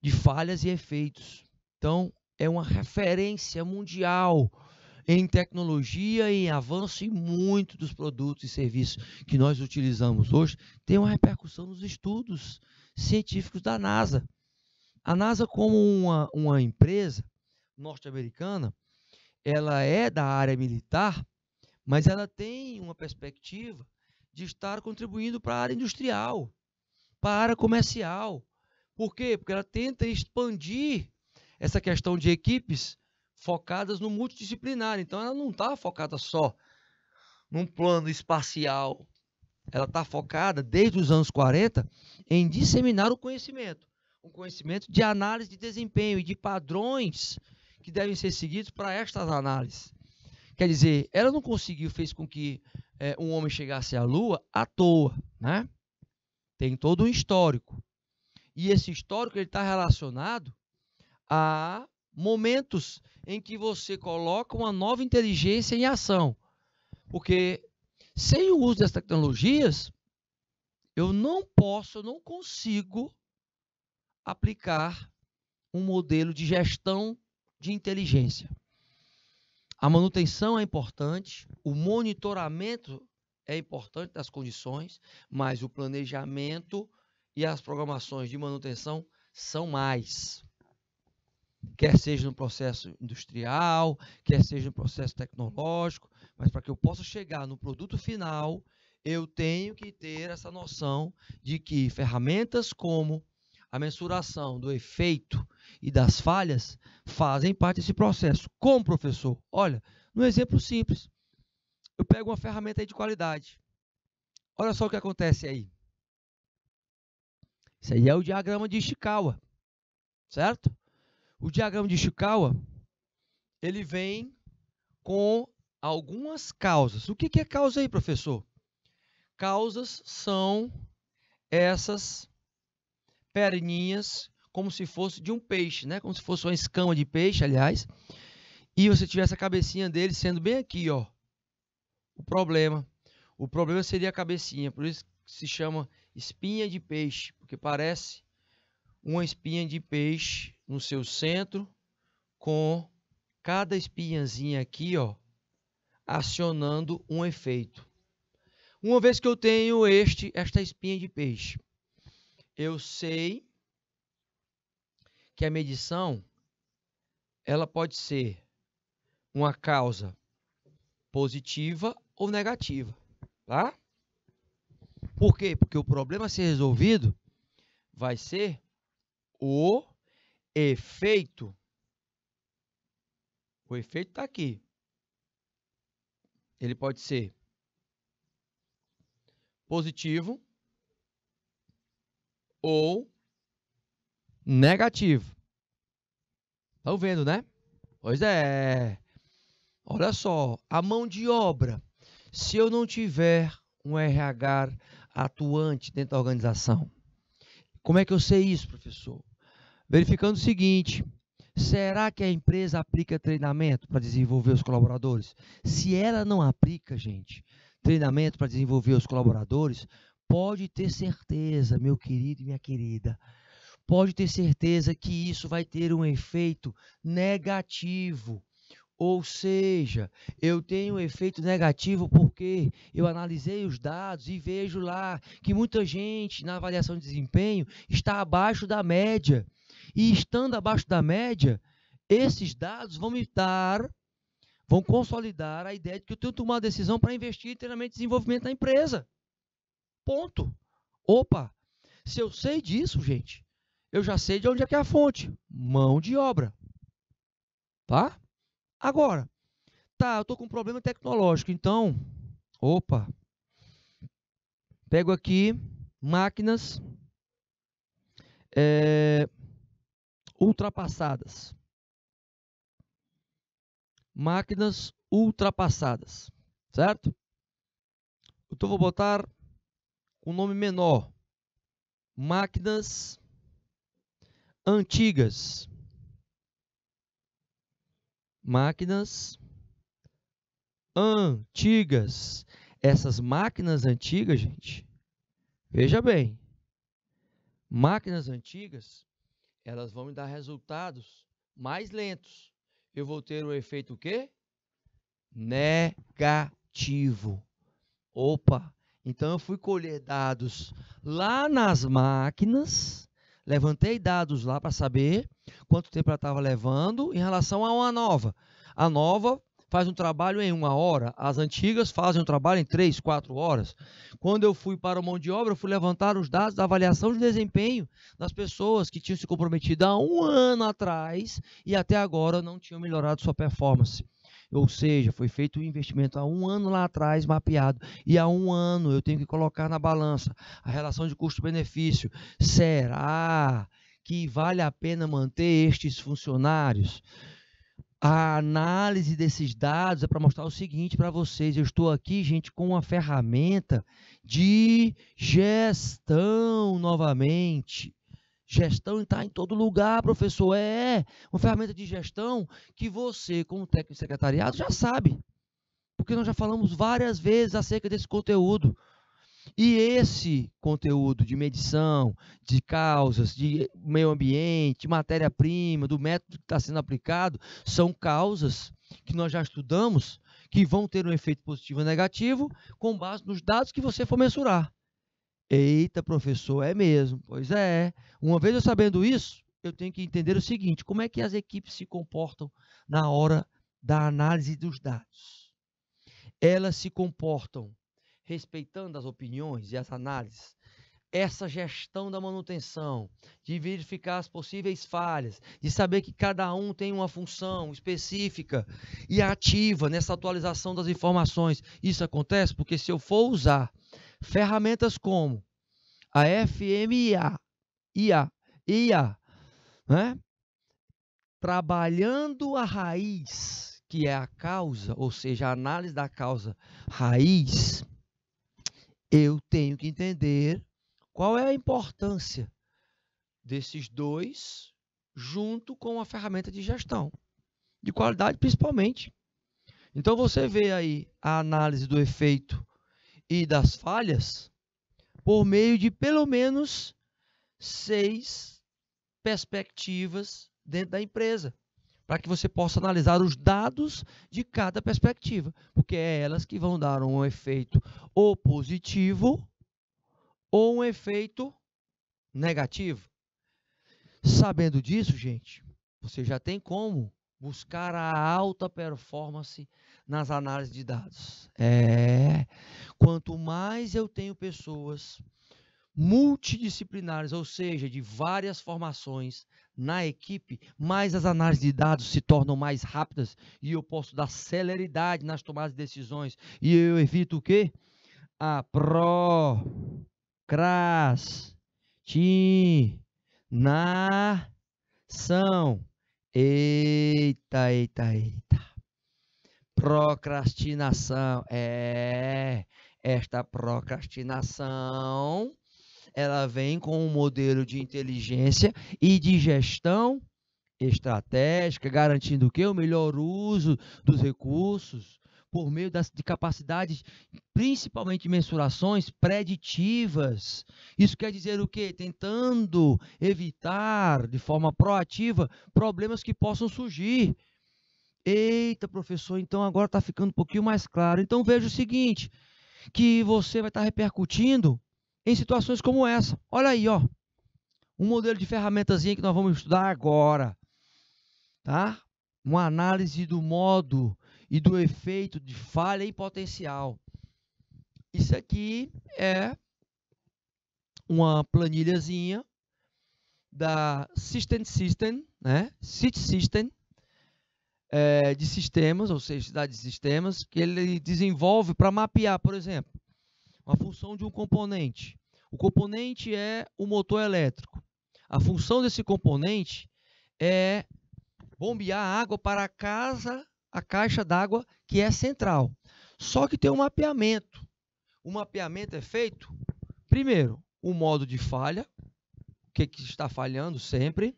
de falhas e efeitos. Então, é uma referência mundial em tecnologia e em avanço e muito dos produtos e serviços que nós utilizamos hoje tem uma repercussão nos estudos científicos da NASA. A NASA, como uma, uma empresa norte-americana, ela é da área militar, mas ela tem uma perspectiva de estar contribuindo para a área industrial, para a área comercial. Por quê? Porque ela tenta expandir essa questão de equipes focadas no multidisciplinar. Então ela não está focada só num plano espacial. Ela está focada, desde os anos 40, em disseminar o conhecimento. o conhecimento de análise de desempenho e de padrões que devem ser seguidos para estas análises. Quer dizer, ela não conseguiu, fez com que é, um homem chegasse à Lua à toa, né? Tem todo um histórico. E esse histórico está relacionado a momentos em que você coloca uma nova inteligência em ação. Porque sem o uso das tecnologias, eu não posso, eu não consigo aplicar um modelo de gestão de inteligência. A manutenção é importante, o monitoramento é importante das condições, mas o planejamento e as programações de manutenção são mais quer seja no processo industrial, quer seja no processo tecnológico, mas para que eu possa chegar no produto final, eu tenho que ter essa noção de que ferramentas como a mensuração do efeito e das falhas fazem parte desse processo. Como, professor? Olha, num exemplo simples, eu pego uma ferramenta de qualidade. Olha só o que acontece aí. Isso aí é o diagrama de Ishikawa, certo? O diagrama de Ishikawa, ele vem com algumas causas. O que é causa aí, professor? Causas são essas perninhas como se fosse de um peixe, né? Como se fosse uma escama de peixe, aliás. E você tivesse a cabecinha dele sendo bem aqui, ó. O problema. O problema seria a cabecinha, por isso se chama espinha de peixe, porque parece uma espinha de peixe no seu centro com cada espinhazinha aqui, ó, acionando um efeito. Uma vez que eu tenho este esta espinha de peixe, eu sei que a medição ela pode ser uma causa positiva ou negativa, tá? Por quê? Porque o problema a ser resolvido vai ser o efeito, o efeito está aqui. Ele pode ser positivo ou negativo. Estão tá vendo, né? Pois é. Olha só, a mão de obra. Se eu não tiver um RH atuante dentro da organização, como é que eu sei isso, professor? verificando o seguinte: será que a empresa aplica treinamento para desenvolver os colaboradores? Se ela não aplica, gente, treinamento para desenvolver os colaboradores, pode ter certeza, meu querido e minha querida, pode ter certeza que isso vai ter um efeito negativo. Ou seja, eu tenho um efeito negativo porque eu analisei os dados e vejo lá que muita gente na avaliação de desempenho está abaixo da média. E estando abaixo da média, esses dados vão me dar, vão consolidar a ideia de que eu tenho que tomar a decisão para investir inteiramente em desenvolvimento da empresa. Ponto. Opa! Se eu sei disso, gente, eu já sei de onde é que é a fonte. Mão de obra. Tá? Agora, tá, eu tô com um problema tecnológico, então, opa. Pego aqui máquinas é, ultrapassadas. Máquinas ultrapassadas, certo? Então vou botar um nome menor. Máquinas antigas. Máquinas antigas. Essas máquinas antigas, gente, veja bem. Máquinas antigas elas vão me dar resultados mais lentos. Eu vou ter o efeito o quê? Negativo. Opa, então eu fui colher dados lá nas máquinas, levantei dados lá para saber quanto tempo ela estava levando em relação a uma nova. A nova faz um trabalho em uma hora, as antigas fazem um trabalho em três, quatro horas. Quando eu fui para o mão de obra, eu fui levantar os dados da avaliação de desempenho das pessoas que tinham se comprometido há um ano atrás e até agora não tinham melhorado sua performance. Ou seja, foi feito um investimento há um ano lá atrás, mapeado. E há um ano eu tenho que colocar na balança a relação de custo-benefício. Será que vale a pena manter estes funcionários? a análise desses dados é para mostrar o seguinte para vocês: eu estou aqui, gente, com uma ferramenta de gestão novamente. Gestão está em todo lugar, professor. É, é uma ferramenta de gestão que você, como técnico secretariado, já sabe. Porque nós já falamos várias vezes acerca desse conteúdo. E esse conteúdo de medição, de causas, de meio ambiente, matéria-prima, do método que está sendo aplicado, são causas que nós já estudamos que vão ter um efeito positivo ou negativo com base nos dados que você for mensurar. Eita, professor, é mesmo. Pois é. Uma vez eu sabendo isso, eu tenho que entender o seguinte: como é que as equipes se comportam na hora da análise dos dados? Elas se comportam respeitando as opiniões e as análises, essa gestão da manutenção, de verificar as possíveis falhas, de saber que cada um tem uma função específica e ativa nessa atualização das informações. Isso acontece porque se eu for usar ferramentas como a FMIA, IA, IA, né? trabalhando a raiz, que é a causa, ou seja, a análise da causa raiz, eu tenho que entender qual é a importância desses dois junto com a ferramenta de gestão, de qualidade principalmente. Então você vê aí a análise do efeito e das falhas por meio de pelo menos seis perspectivas dentro da empresa para que você possa analisar os dados de cada perspectiva, porque é elas que vão dar um efeito ou positivo ou um efeito negativo. Sabendo disso, gente, você já tem como buscar a alta performance nas análises de dados. É, quanto mais eu tenho pessoas multidisciplinares, ou seja, de várias formações, na equipe, mais as análises de dados se tornam mais rápidas e eu posso dar celeridade nas tomadas de decisões. E eu evito o quê? A procrastinação. Eita, eita, eita. Procrastinação. É, esta procrastinação ela vem com um modelo de inteligência e de gestão estratégica, garantindo o que? O melhor uso dos recursos por meio das, de capacidades, principalmente mensurações preditivas. Isso quer dizer o quê? Tentando evitar de forma proativa problemas que possam surgir. Eita, professor, então agora está ficando um pouquinho mais claro. Então veja o seguinte: que você vai estar tá repercutindo em situações como essa. Olha aí, ó. Um modelo de ferramentazinha que nós vamos estudar agora, tá? Uma análise do modo e do efeito de falha e potencial. Isso aqui é uma planilhazinha da System System, né? City System, é, de sistemas, ou seja, cidade de sistemas, que ele desenvolve para mapear, por exemplo, a função de um componente. O componente é o motor elétrico. A função desse componente é bombear água para a casa, a caixa d'água que é central. Só que tem um mapeamento. O mapeamento é feito, primeiro, o modo de falha, o que, que está falhando sempre,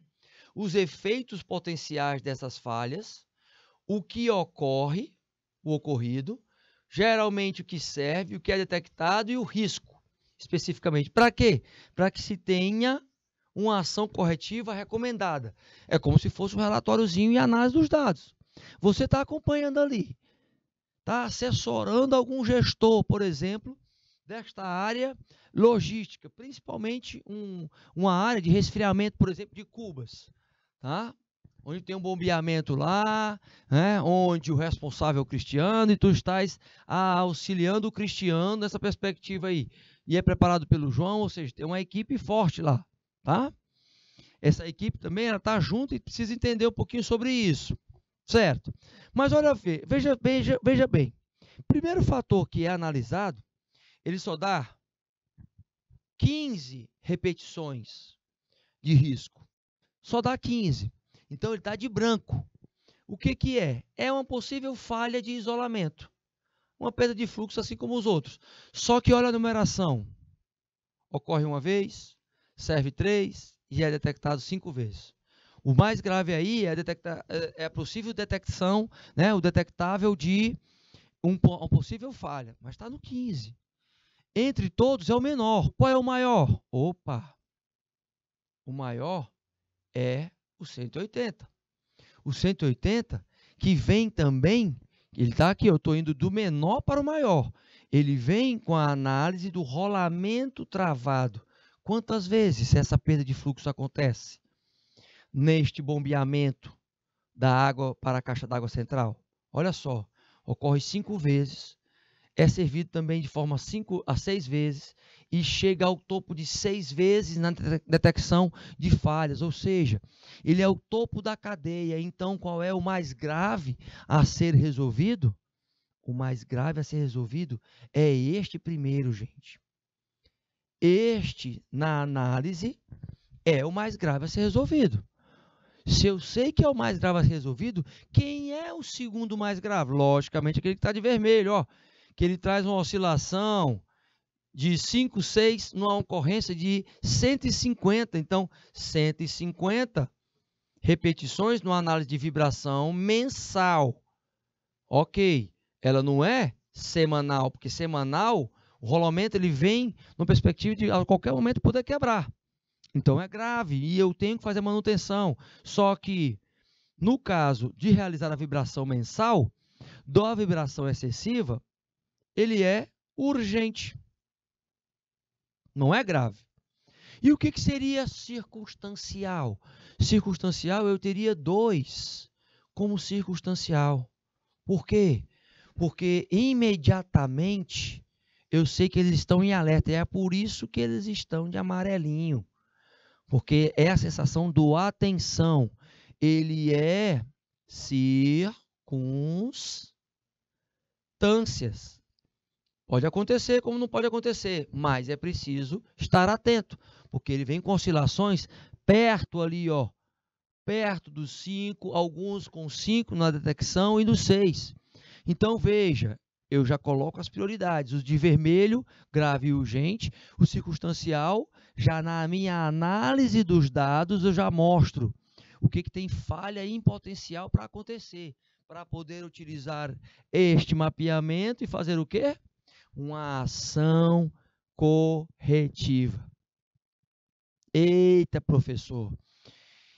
os efeitos potenciais dessas falhas, o que ocorre, o ocorrido, geralmente o que serve, o que é detectado e o risco, especificamente. Para quê? Para que se tenha uma ação corretiva recomendada. É como se fosse um relatóriozinho e análise dos dados. Você está acompanhando ali, está assessorando algum gestor, por exemplo, desta área logística, principalmente um, uma área de resfriamento, por exemplo, de cubas. Tá? onde tem um bombeamento lá, né? onde o responsável é o cristiano, e tu estás auxiliando o cristiano nessa perspectiva aí. E é preparado pelo João, ou seja, tem uma equipe forte lá, tá? Essa equipe também está junto e precisa entender um pouquinho sobre isso, certo? Mas olha, veja, veja, veja bem. Primeiro fator que é analisado, ele só dá 15 repetições de risco. Só dá 15. Então ele está de branco. O que, que é? É uma possível falha de isolamento. Uma perda de fluxo, assim como os outros. Só que olha a numeração. Ocorre uma vez, serve três e é detectado cinco vezes. O mais grave aí é, detectar, é, é a possível detecção, né, o detectável de um, uma possível falha, mas está no 15. Entre todos é o menor. Qual é o maior? Opa! O maior é o 180. O 180 que vem também, ele está aqui, eu estou indo do menor para o maior. Ele vem com a análise do rolamento travado. Quantas vezes essa perda de fluxo acontece neste bombeamento da água para a caixa d'água central? Olha só, ocorre cinco vezes, é servido também de forma cinco a seis vezes e chega ao topo de seis vezes na detecção de falhas, ou seja, ele é o topo da cadeia. Então, qual é o mais grave a ser resolvido? O mais grave a ser resolvido é este primeiro, gente. Este, na análise, é o mais grave a ser resolvido. Se eu sei que é o mais grave a ser resolvido, quem é o segundo mais grave? Logicamente, aquele que está de vermelho, ó, que ele traz uma oscilação, de 5, 6, numa ocorrência de 150. Então, 150 repetições numa análise de vibração mensal. Ok, ela não é semanal, porque semanal, o rolamento ele vem no perspectiva de a qualquer momento poder quebrar. Então é grave e eu tenho que fazer manutenção. Só que, no caso de realizar a vibração mensal, da vibração excessiva, ele é urgente. Não é grave. E o que, que seria circunstancial? Circunstancial eu teria dois como circunstancial. Por quê? Porque imediatamente eu sei que eles estão em alerta. é por isso que eles estão de amarelinho. Porque é a sensação do atenção. Ele é circunstâncias. Pode acontecer, como não pode acontecer, mas é preciso estar atento, porque ele vem com oscilações perto ali, ó, perto dos 5, alguns com 5 na detecção e dos 6. Então veja, eu já coloco as prioridades, os de vermelho, grave e urgente, o circunstancial, já na minha análise dos dados eu já mostro o que, que tem falha em potencial para acontecer, para poder utilizar este mapeamento e fazer o quê? uma ação corretiva. Eita, professor.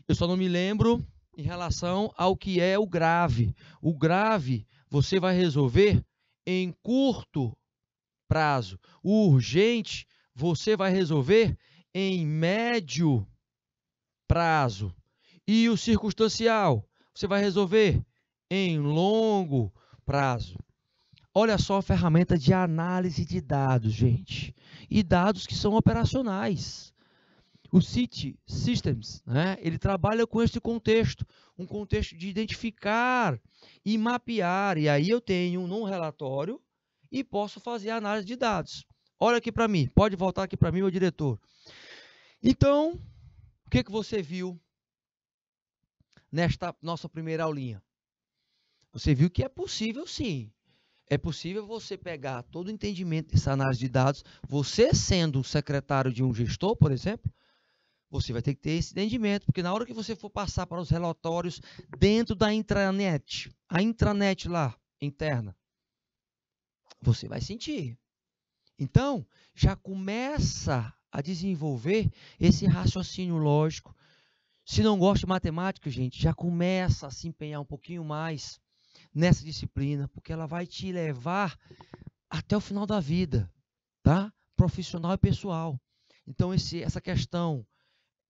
Eu só não me lembro em relação ao que é o grave. O grave você vai resolver em curto prazo. O urgente você vai resolver em médio prazo. E o circunstancial você vai resolver em longo prazo. Olha só a ferramenta de análise de dados, gente. E dados que são operacionais. O CIT Systems, né, ele trabalha com este contexto, um contexto de identificar e mapear. E aí eu tenho um relatório e posso fazer análise de dados. Olha aqui para mim, pode voltar aqui para mim, meu diretor. Então, o que, que você viu nesta nossa primeira aulinha? Você viu que é possível sim é possível você pegar todo o entendimento dessa análise de dados, você sendo o secretário de um gestor, por exemplo, você vai ter que ter esse entendimento, porque na hora que você for passar para os relatórios dentro da intranet, a intranet lá, interna, você vai sentir. Então, já começa a desenvolver esse raciocínio lógico. Se não gosta de matemática, gente, já começa a se empenhar um pouquinho mais nessa disciplina, porque ela vai te levar até o final da vida, tá? Profissional e pessoal. Então esse, essa questão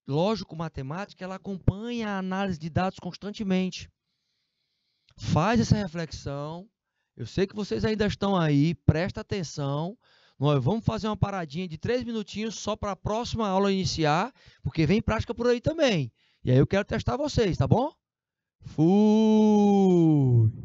lógico-matemática, ela acompanha a análise de dados constantemente. Faz essa reflexão. Eu sei que vocês ainda estão aí, presta atenção. Nós vamos fazer uma paradinha de três minutinhos só para a próxima aula iniciar, porque vem prática por aí também. E aí eu quero testar vocês, tá bom? Fui!